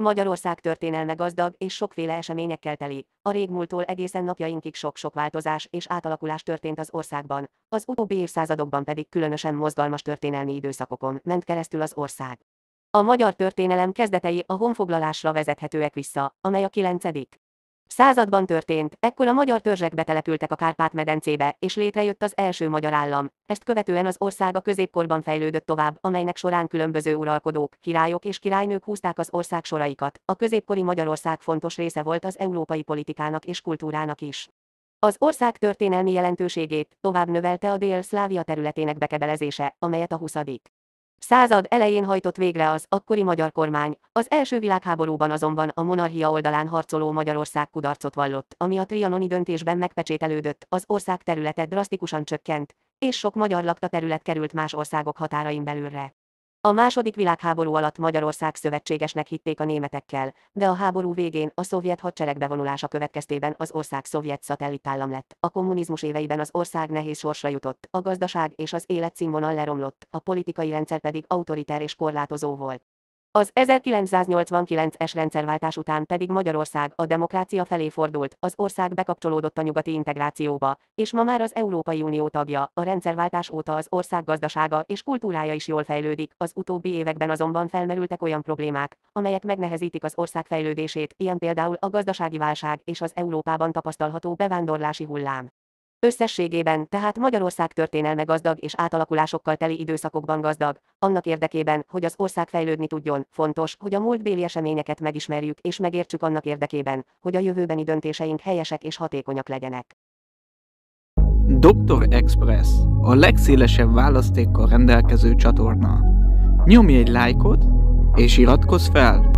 Magyarország történelme gazdag és sokféle eseményekkel teli. A régmúltól egészen napjainkig sok-sok változás és átalakulás történt az országban, az utóbbi évszázadokban pedig különösen mozgalmas történelmi időszakokon ment keresztül az ország. A magyar történelem kezdetei a honfoglalásra vezethetőek vissza, amely a 9 században történt, ekkor a magyar törzsek betelepültek a Kárpát-medencébe, és létrejött az első magyar állam. Ezt követően az ország a középkorban fejlődött tovább, amelynek során különböző uralkodók, királyok és királynők húzták az ország soraikat. A középkori Magyarország fontos része volt az európai politikának és kultúrának is. Az ország történelmi jelentőségét tovább növelte a Dél-Szlávia területének bekebelezése, amelyet a 20 század elején hajtott végre az akkori magyar kormány, az első világháborúban azonban a monarchia oldalán harcoló Magyarország kudarcot vallott, ami a trianoni döntésben megpecsételődött, az ország területe drasztikusan csökkent, és sok magyar lakta terület került más országok határain belülre. A második világháború alatt Magyarország szövetségesnek hitték a németekkel, de a háború végén a szovjet hadsereg bevonulása következtében az ország szovjet szatellitállam lett. A kommunizmus éveiben az ország nehéz sorsra jutott, a gazdaság és az életszínvonal leromlott, a politikai rendszer pedig autoriter és korlátozó volt. Az 1989-es rendszerváltás után pedig Magyarország a demokrácia felé fordult, az ország bekapcsolódott a nyugati integrációba, és ma már az Európai Unió tagja, a rendszerváltás óta az ország gazdasága és kultúrája is jól fejlődik, az utóbbi években azonban felmerültek olyan problémák, amelyek megnehezítik az ország fejlődését, ilyen például a gazdasági válság és az Európában tapasztalható bevándorlási hullám. Összességében tehát Magyarország történelme gazdag és átalakulásokkal teli időszakokban gazdag, annak érdekében, hogy az ország fejlődni tudjon, fontos, hogy a múltbéli eseményeket megismerjük és megértsük annak érdekében, hogy a jövőbeni döntéseink helyesek és hatékonyak legyenek. Dr. Express, a legszélesebb választékkal rendelkező csatorna. Nyomj egy lájkot, és iratkozz fel!